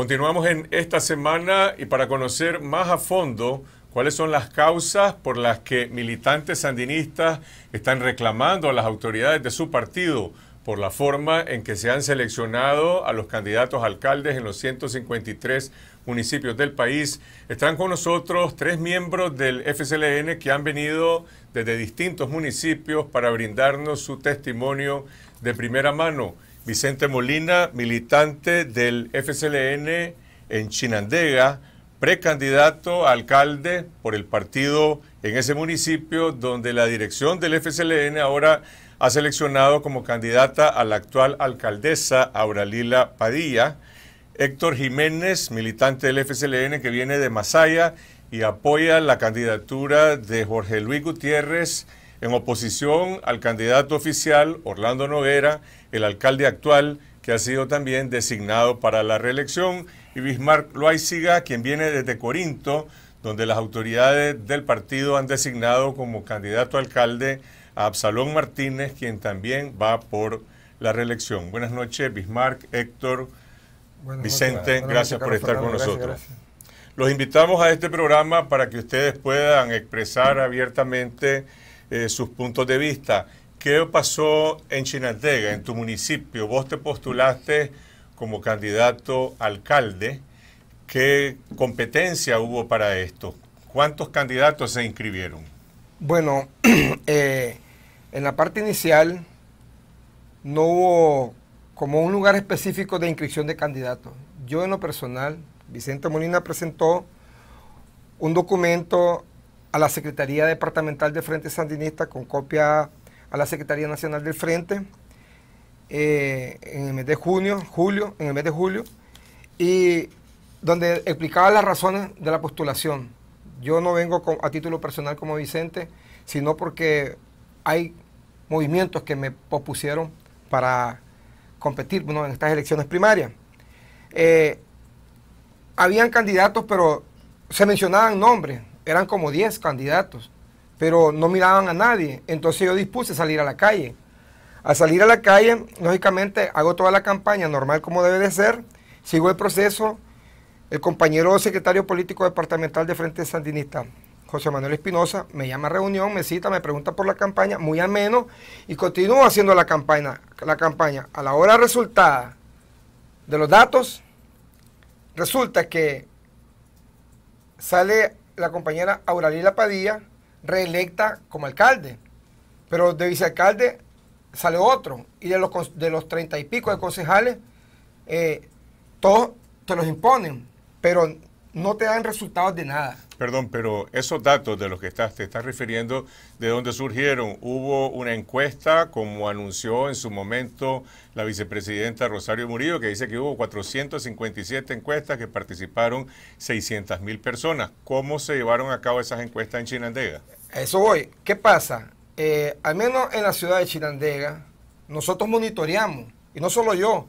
Continuamos en esta semana y para conocer más a fondo cuáles son las causas por las que militantes sandinistas están reclamando a las autoridades de su partido por la forma en que se han seleccionado a los candidatos alcaldes en los 153 municipios del país. Están con nosotros tres miembros del FCLN que han venido desde distintos municipios para brindarnos su testimonio de primera mano. Vicente Molina, militante del FCLN en Chinandega, precandidato a alcalde por el partido en ese municipio donde la dirección del FCLN ahora ha seleccionado como candidata a la actual alcaldesa Auralila Padilla. Héctor Jiménez, militante del FCLN que viene de Masaya y apoya la candidatura de Jorge Luis Gutiérrez en oposición al candidato oficial Orlando Noguera, el alcalde actual, que ha sido también designado para la reelección, y Bismarck Loaiziga, quien viene desde Corinto, donde las autoridades del partido han designado como candidato alcalde a Absalón Martínez, quien también va por la reelección. Buenas noches, Bismarck, Héctor, Vicente, gracias por estar con nosotros. Los invitamos a este programa para que ustedes puedan expresar abiertamente eh, sus puntos de vista. ¿Qué pasó en Chinandega, en tu municipio? Vos te postulaste como candidato alcalde. ¿Qué competencia hubo para esto? ¿Cuántos candidatos se inscribieron? Bueno, eh, en la parte inicial no hubo como un lugar específico de inscripción de candidatos. Yo en lo personal, Vicente Molina presentó un documento a la Secretaría Departamental del Frente Sandinista con copia a la Secretaría Nacional del Frente eh, en el mes de junio, julio, en el mes de julio, y donde explicaba las razones de la postulación. Yo no vengo a título personal como Vicente, sino porque hay movimientos que me pospusieron para competir bueno, en estas elecciones primarias. Eh, habían candidatos, pero se mencionaban nombres, eran como 10 candidatos, pero no miraban a nadie. Entonces yo dispuse salir a la calle. Al salir a la calle, lógicamente hago toda la campaña normal como debe de ser, sigo el proceso. El compañero secretario político departamental de Frente Sandinista, José Manuel Espinosa, me llama a reunión, me cita, me pregunta por la campaña, muy ameno, y continúo haciendo la campaña. La campaña. A la hora resultada de los datos, resulta que sale la compañera Auralila Padilla, reelecta como alcalde. Pero de vicealcalde sale otro. Y de los de los treinta y pico de concejales, eh, todos te los imponen, pero no te dan resultados de nada. Perdón, pero esos datos de los que estás, te estás refiriendo, ¿de dónde surgieron? Hubo una encuesta, como anunció en su momento la vicepresidenta Rosario Murillo, que dice que hubo 457 encuestas que participaron 600 mil personas. ¿Cómo se llevaron a cabo esas encuestas en Chinandega? Eso voy. ¿Qué pasa? Eh, al menos en la ciudad de Chinandega, nosotros monitoreamos, y no solo yo,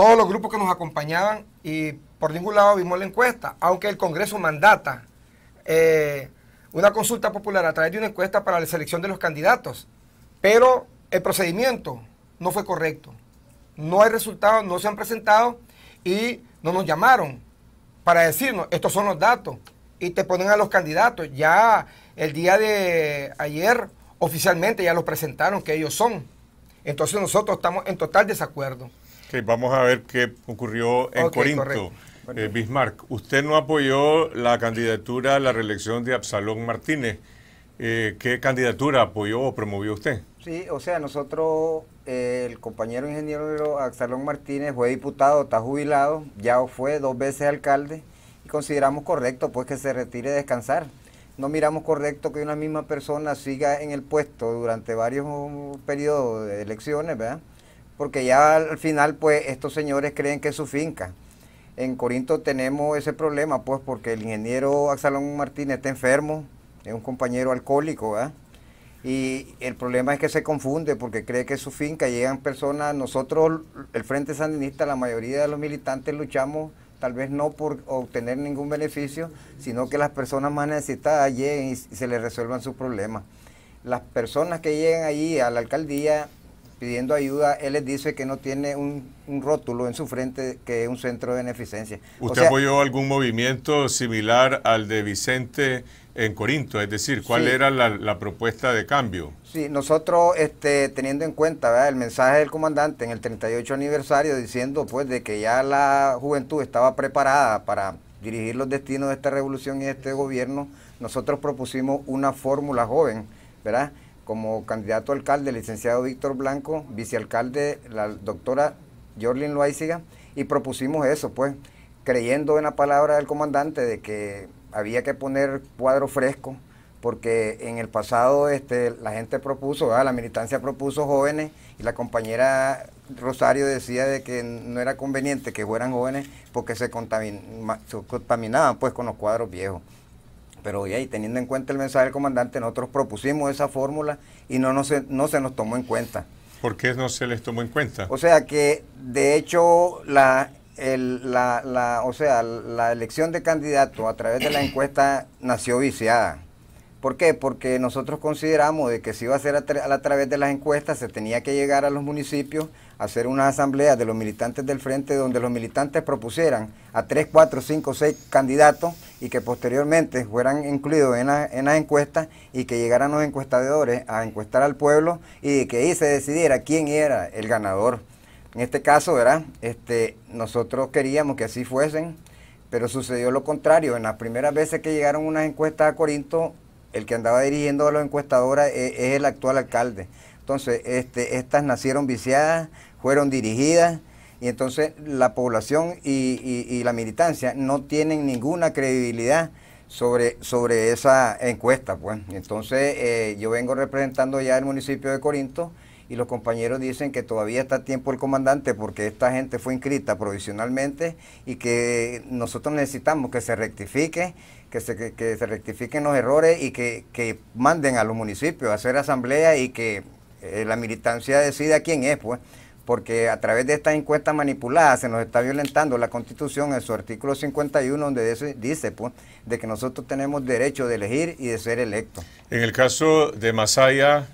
todos los grupos que nos acompañaban y por ningún lado vimos la encuesta, aunque el Congreso mandata eh, una consulta popular a través de una encuesta para la selección de los candidatos, pero el procedimiento no fue correcto. No hay resultados, no se han presentado y no nos llamaron para decirnos, estos son los datos, y te ponen a los candidatos. Ya el día de ayer oficialmente ya los presentaron que ellos son. Entonces nosotros estamos en total desacuerdo vamos a ver qué ocurrió en Corinto. Eh, Bismarck, usted no apoyó la candidatura a la reelección de Absalón Martínez. Eh, ¿Qué candidatura apoyó o promovió usted? Sí, o sea, nosotros, eh, el compañero ingeniero Absalón Martínez fue diputado, está jubilado, ya fue dos veces alcalde y consideramos correcto pues que se retire a descansar. No miramos correcto que una misma persona siga en el puesto durante varios periodos de elecciones, ¿verdad? porque ya al final pues estos señores creen que es su finca. En Corinto tenemos ese problema pues porque el ingeniero Axalón Martínez está enfermo, es un compañero alcohólico, ¿verdad? Y el problema es que se confunde porque cree que es su finca, llegan personas, nosotros, el Frente Sandinista, la mayoría de los militantes luchamos tal vez no por obtener ningún beneficio, sino que las personas más necesitadas lleguen y se les resuelvan sus problemas. Las personas que llegan allí a la alcaldía pidiendo ayuda, él les dice que no tiene un, rótulo en su frente que es un centro de beneficencia. ¿Usted apoyó algún movimiento similar al de Vicente en Corinto? Es decir, ¿cuál era la, propuesta de cambio? Sí, nosotros este, teniendo en cuenta el mensaje del comandante en el 38 aniversario diciendo pues de que ya la juventud estaba preparada para dirigir los destinos de esta revolución y de este gobierno, nosotros propusimos una fórmula joven, ¿verdad? como candidato alcalde, licenciado Víctor Blanco, vicealcalde, la doctora Jorlin Loaiziga, y propusimos eso, pues, creyendo en la palabra del comandante de que había que poner cuadro fresco, porque en el pasado este, la gente propuso, ah, la militancia propuso jóvenes y la compañera Rosario decía de que no era conveniente que fueran jóvenes porque se, se contaminaban pues con los cuadros viejos. Pero y ahí, teniendo en cuenta el mensaje del comandante, nosotros propusimos esa fórmula y no, no, se, no se nos tomó en cuenta. ¿Por qué no se les tomó en cuenta? O sea que, de hecho, la, el, la, la, o sea, la elección de candidato a través de la encuesta nació viciada. ¿Por qué? Porque nosotros consideramos de que si iba a ser a, través de las encuestas, se tenía que llegar a los municipios, a hacer una asamblea de los militantes del frente, donde los militantes propusieran a tres, cuatro, cinco, seis candidatos y que posteriormente fueran incluidos en, en las encuestas y que llegaran los encuestadores a encuestar al pueblo y que ahí se decidiera quién era el ganador. En este caso, ¿verdad? Este, nosotros queríamos que así fuesen, pero sucedió lo contrario. En las primeras veces que llegaron unas encuestas a Corinto, el que andaba dirigiendo a los encuestadores e, es, el actual alcalde. Entonces, este, estas nacieron viciadas, fueron dirigidas, y entonces la población y, la militancia no tienen ninguna credibilidad sobre, esa encuesta. Pues. Entonces, eh, yo vengo representando ya el municipio de Corinto y los compañeros dicen que todavía está a tiempo el comandante porque esta gente fue inscrita provisionalmente y que nosotros necesitamos que se rectifique, que se, se rectifiquen los errores y que, manden a los municipios a hacer asamblea y que eh, la militancia decida quién es, pues porque a través de estas encuestas manipuladas se nos está violentando la Constitución en su artículo 51, donde dice, dice pues, de que nosotros tenemos derecho de elegir y de ser electo En el caso de Masaya,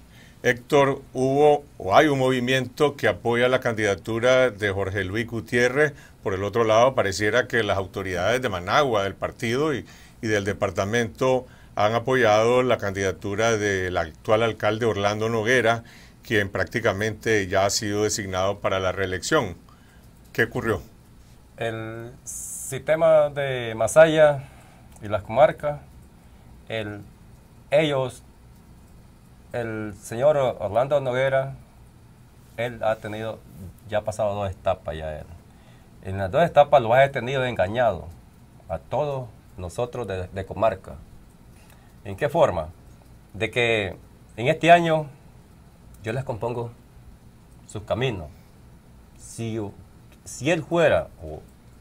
Héctor, hubo o hay un movimiento que apoya la candidatura de Jorge Luis Gutiérrez. Por el otro lado, pareciera que las autoridades de Managua, del partido y, del departamento han apoyado la candidatura del actual alcalde Orlando Noguera, quien prácticamente ya ha sido designado para la reelección. ¿Qué ocurrió? El sistema de Masaya y las comarcas, el, ellos el señor Orlando Noguera, él ha tenido, ya ha pasado dos etapas ya él. En las dos etapas lo ha tenido engañado a todos nosotros de, comarca. ¿En qué forma? De que en este año yo les compongo sus caminos. Si, si él fuera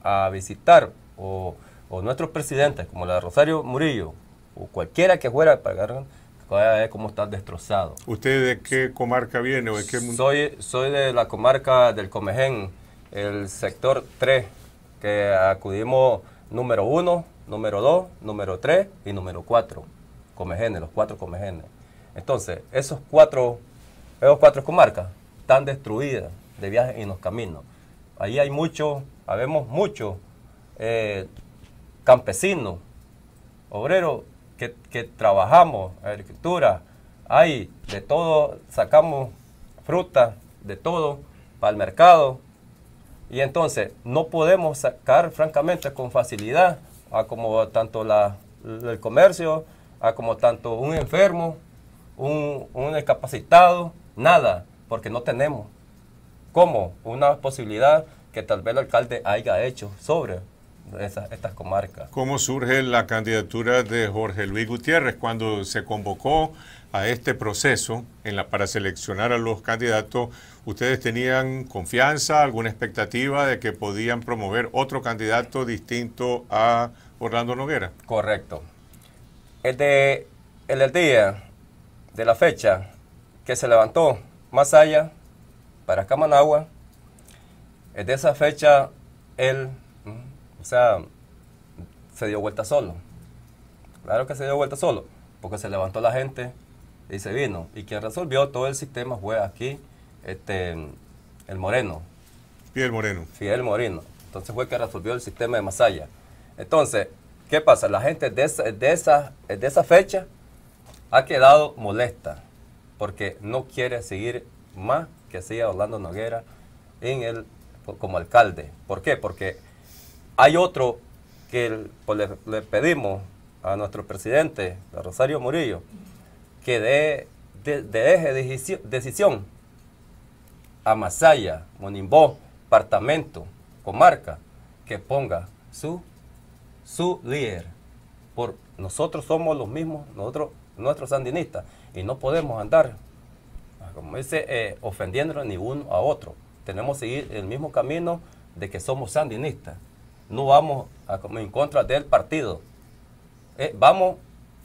a visitar o, nuestros presidentes, como la de Rosario Murillo, o cualquiera que fuera, pagar a ver cómo están destrozado. ¿Usted de qué comarca viene o de qué Soy, soy de la comarca del Comején, el sector 3, que acudimos número 1, número 2, número 3 y número 4. Comejenes, los cuatro comejenes. Entonces, esos cuatro, esos cuatro comarcas están destruidas de viajes y los caminos. Ahí hay muchos, habemos muchos eh, campesinos, obreros que, que trabajamos, agricultura, hay de todo, sacamos fruta, de todo, para el mercado. Y entonces no podemos sacar francamente con facilidad a como tanto el comercio, a como tanto un enfermo, un, un incapacitado, nada, porque no tenemos. como Una posibilidad que tal vez el alcalde haya hecho sobre estas, comarcas. ¿Cómo surge la candidatura de Jorge Luis Gutiérrez cuando se convocó a este proceso en la, para seleccionar a los candidatos? ¿Ustedes tenían confianza, alguna expectativa de que podían promover otro candidato distinto a Orlando Noguera? Correcto. El, de, el día, de la fecha que se levantó Masaya para Camanagua, de esa fecha él o sea, se dio vuelta solo. Claro que se dio vuelta solo, porque se levantó la gente y se vino. Y quien resolvió todo el sistema fue aquí, este, el Moreno. Fidel Moreno. Fidel Moreno. Entonces fue quien que resolvió el sistema de Masaya. Entonces, ¿qué pasa? La gente de esa, de esa, fecha ha quedado molesta porque no quiere seguir más que siga Orlando Noguera en el, como alcalde. ¿Por qué? Porque hay otro que pues, le, pedimos a nuestro presidente, a Rosario Murillo, que deje decisión a Masaya, Monimbó, departamento, Comarca, que ponga su, líder. Por, nosotros somos los mismos, nosotros, nuestros sandinistas, y no podemos andar, ah, como dice, eh, ofendiéndonos ni uno a otro. Tenemos que seguir el mismo camino de que somos sandinistas no vamos a, en contra del partido. Eh, vamos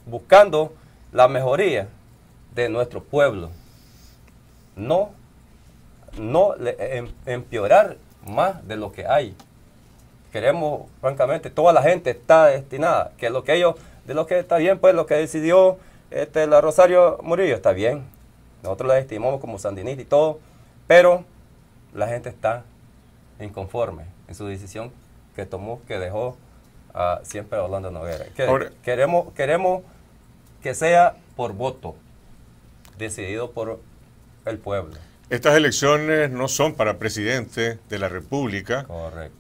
buscando la mejoría de nuestro pueblo. No, no eh, em, empeorar más de lo que hay. Queremos, francamente, toda la gente está destinada, que lo que ellos, de lo que está bien, pues lo que decidió este, la Rosario Murillo está bien. Nosotros la estimamos como sandinista y todo, pero la gente está inconforme en su decisión que tomó, que dejó ah, siempre a Orlando Noguera. queremos, queremos que sea por voto, decidido por el pueblo. Estas elecciones no son para presidente de la República,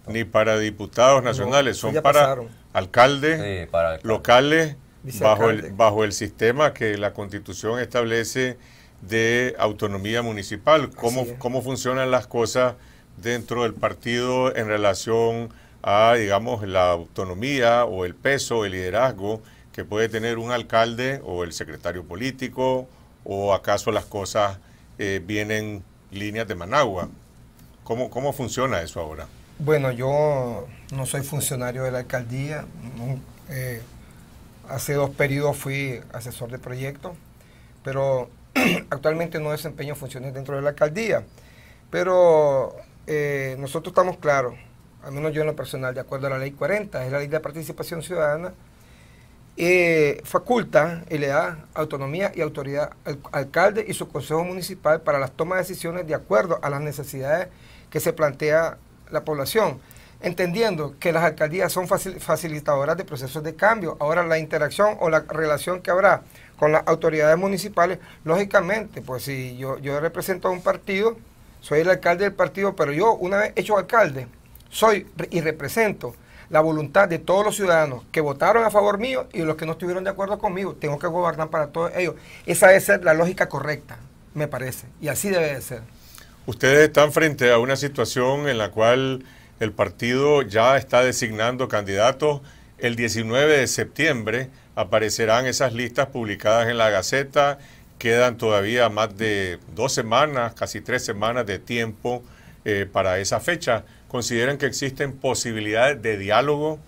ni para diputados nacionales, son para alcaldes, locales bajo el, bajo el sistema que la Constitución establece de autonomía municipal, cómo, cómo funcionan las cosas dentro del partido en relación a a, digamos, la autonomía o el peso, el liderazgo que puede tener un alcalde o el secretario político o acaso las cosas eh, vienen líneas de Managua. ¿Cómo, ¿Cómo funciona eso ahora? Bueno, yo no soy funcionario de la alcaldía. Eh, hace dos periodos fui asesor de proyecto, pero actualmente no desempeño funciones dentro de la alcaldía. Pero eh, nosotros estamos claros, al menos yo en lo personal, de acuerdo a la ley 40, es la ley de participación ciudadana, eh, faculta y le da autonomía y autoridad al alcalde y su consejo municipal para las tomas de decisiones de acuerdo a las necesidades que se plantea la población, entendiendo que las alcaldías son facilitadoras de procesos de cambio. Ahora la interacción o la relación que habrá con las autoridades municipales, lógicamente, pues si yo, yo represento a un partido, soy el alcalde del partido, pero yo una vez hecho alcalde, soy y represento la voluntad de todos los ciudadanos que votaron a favor mío y los que no estuvieron de acuerdo conmigo. Tengo que gobernar para todos ellos. Esa debe ser la lógica correcta, me parece. Y así debe de ser. Ustedes están frente a una situación en la cual el partido ya está designando candidatos. El 19 de septiembre aparecerán esas listas publicadas en la Gaceta. Quedan todavía más de dos semanas, casi tres semanas de tiempo eh, para esa fecha consideran que existen posibilidades de diálogo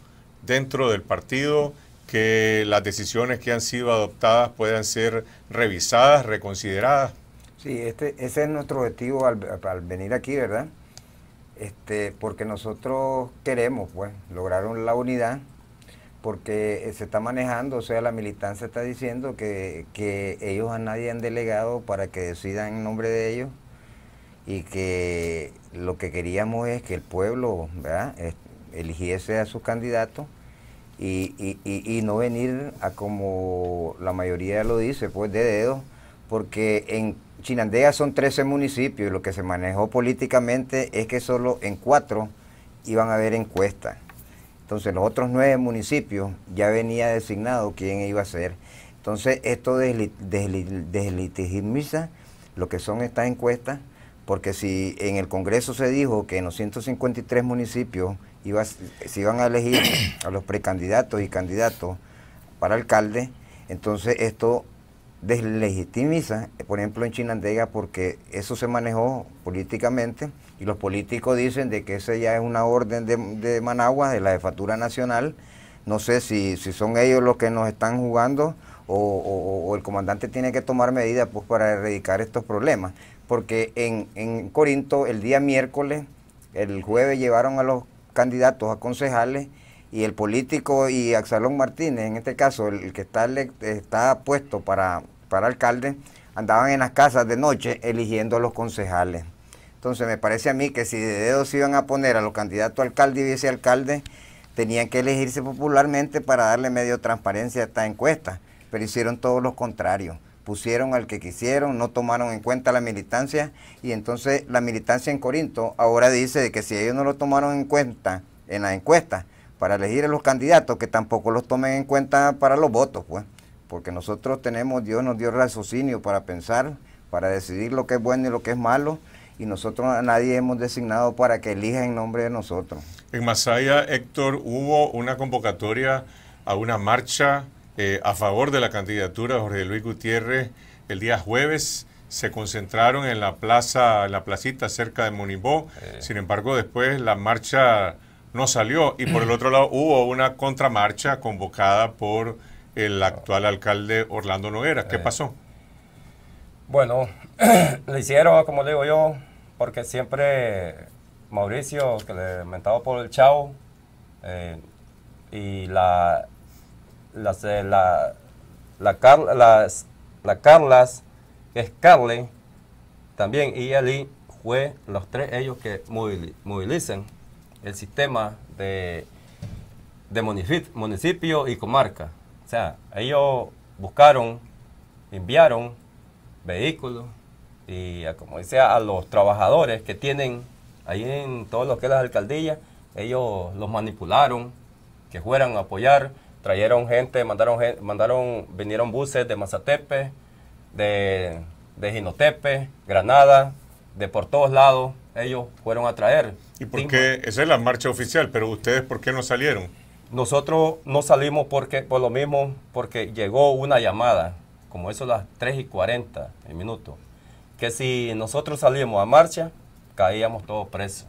dentro del partido, que las decisiones que han sido adoptadas puedan ser revisadas, reconsideradas. Sí, este, ese es nuestro objetivo al, venir aquí, ¿verdad? Este, porque nosotros queremos, pues, lograr la unidad, porque eh, se está manejando, o sea, la militancia está diciendo que, que ellos a nadie han delegado para que decidan en nombre de ellos y que lo que queríamos es que el pueblo eligiese a sus candidatos y, no venir a como la mayoría lo dice, pues de dedo, porque en Chinandega son 13 municipios y lo que se manejó políticamente es que solo en cuatro iban a haber encuestas. Entonces los otros nueve municipios ya venía designado quién iba a ser. Entonces esto deslitigimiza lo que son estas encuestas porque si en el Congreso se dijo que en los 153 municipios se iban a elegir a los precandidatos y candidatos para alcalde, entonces esto deslegitimiza, por ejemplo, en Chinandega, porque eso se manejó políticamente y los políticos dicen de que esa ya es una orden de, Managua, de la jefatura nacional. No sé si, son ellos los que nos están jugando o, el comandante tiene que tomar medidas pues, para erradicar estos problemas porque en, Corinto el día miércoles, el jueves llevaron a los candidatos a concejales y el político y Axalón Martínez, en este caso, el, que está, está puesto para, alcalde, andaban en las casas de noche eligiendo a los concejales. Entonces me parece a mí que si de dedos iban a poner a los candidatos a alcalde y vicealcalde, tenían que elegirse popularmente para darle medio transparencia a esta encuesta, pero hicieron todo lo contrario pusieron al que quisieron, no tomaron en cuenta la militancia y entonces la militancia en Corinto ahora dice que si ellos no lo tomaron en cuenta en la encuesta para elegir a los candidatos, que tampoco los tomen en cuenta para los votos, pues, porque nosotros tenemos, Dios nos dio raciocinio para pensar, para decidir lo que es bueno y lo que es malo, y nosotros a nadie hemos designado para que elija en nombre de nosotros. En Masaya, Héctor, hubo una convocatoria a una marcha eh, a favor de la candidatura de Jorge Luis Gutiérrez el día jueves se concentraron en la plaza, en la placita cerca de Monibó. Eh. Sin embargo, después la marcha no salió y por el otro lado hubo una contramarcha convocada por el actual alcalde Orlando Noguera. ¿Qué eh. pasó? Bueno, lo hicieron, como digo yo, porque siempre Mauricio, que le he por el Chavo, y la eh, la, la, la Carlas, que es carle también y allí fue los tres ellos que movilizan el sistema de, municipio, y comarca. O sea, ellos buscaron, enviaron vehículos y como dice a los trabajadores que tienen ahí en todo lo que es la alcaldía ellos los manipularon que fueran a apoyar trajeron gente, mandaron, mandaron, vinieron buses de Mazatepe, de, de Jinotepe, Granada, de por todos lados, ellos fueron a traer. ¿Y por qué? Esa es la marcha oficial, pero ustedes, ¿por qué no salieron? Nosotros no salimos porque, por lo mismo, porque llegó una llamada, como eso a las 3 y 40 el minuto, que si nosotros salimos a marcha, caíamos todos presos.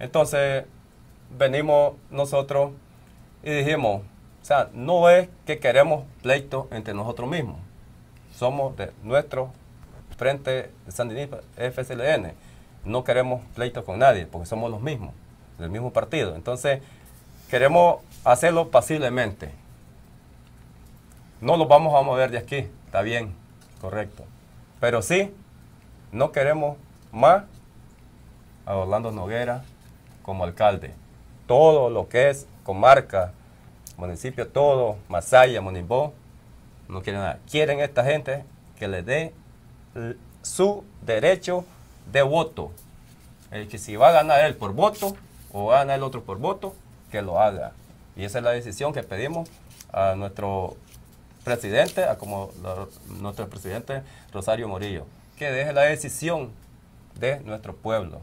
Entonces, venimos nosotros y dijimos, o sea, no es que queremos pleito entre nosotros mismos. Somos de nuestro Frente Sandinista FSLN. No queremos pleito con nadie porque somos los mismos, del mismo partido. Entonces, queremos hacerlo pasiblemente. No los vamos a mover de aquí, está bien, correcto. Pero sí, no queremos más a Orlando Noguera como alcalde. Todo lo que es comarca Municipio todo Masaya, Monibó, no quieren nada. Quieren esta gente que le dé su derecho de voto. El que si va a ganar él por voto o va a ganar el otro por voto, que lo haga. Y esa es la decisión que pedimos a nuestro presidente, a como nuestro presidente Rosario Morillo, que deje la decisión de nuestro pueblo.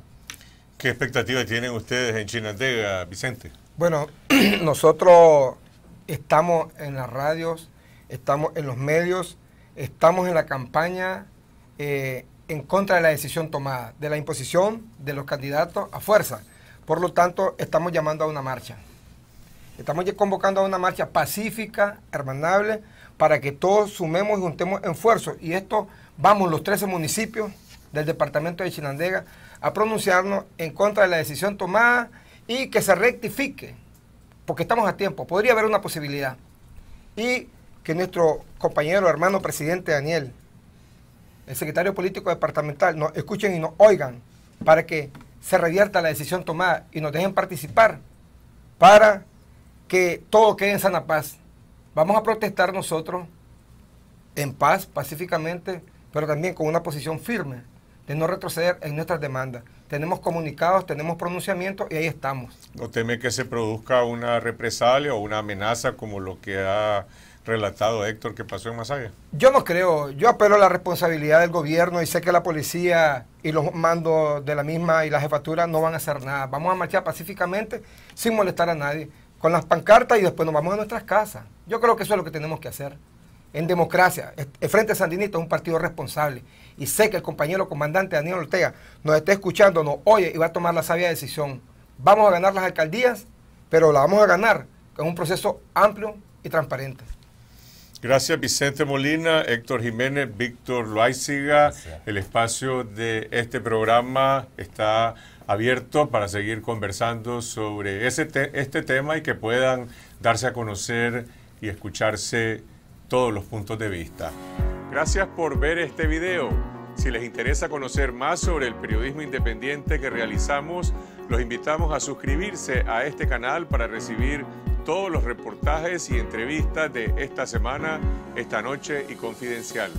¿Qué expectativas tienen ustedes en Chinandega, Vicente? Bueno, nosotros estamos en las radios, estamos en los medios, estamos en la campaña eh, en contra de la decisión tomada, de la imposición de los candidatos a fuerza. Por lo tanto, estamos llamando a una marcha. Estamos convocando a una marcha pacífica, hermanable, para que todos sumemos y juntemos esfuerzos. Y esto vamos los 13 municipios del departamento de Chinandega a pronunciarnos en contra de la decisión tomada y que se rectifique, porque estamos a tiempo, podría haber una posibilidad. Y que nuestro compañero, hermano presidente Daniel, el secretario político departamental, nos escuchen y nos oigan para que se revierta la decisión tomada y nos dejen participar para que todo quede en sana paz. Vamos a protestar nosotros en paz, pacíficamente, pero también con una posición firme de no retroceder en nuestras demandas. Tenemos comunicados, tenemos pronunciamientos y ahí estamos. ¿No teme que se produzca una represalia o una amenaza como lo que ha relatado Héctor que pasó en Masaya? Yo no creo. Yo apelo a la responsabilidad del gobierno y sé que la policía y los mandos de la misma y la jefatura no van a hacer nada. Vamos a marchar pacíficamente sin molestar a nadie, con las pancartas y después nos vamos a nuestras casas. Yo creo que eso es lo que tenemos que hacer en democracia. El Frente Sandinista es un partido responsable. Y sé que el compañero comandante Daniel Ortega nos está escuchando, nos oye y va a tomar la sabia decisión. Vamos a ganar las alcaldías, pero la vamos a ganar con un proceso amplio y transparente. Gracias Vicente Molina, Héctor Jiménez, Víctor Loaiziga. El espacio de este programa está abierto para seguir conversando sobre este tema y que puedan darse a conocer y escucharse todos los puntos de vista. Gracias por ver este video. Si les interesa conocer más sobre el periodismo independiente que realizamos, los invitamos a suscribirse a este canal para recibir todos los reportajes y entrevistas de esta semana, esta noche y confidencial.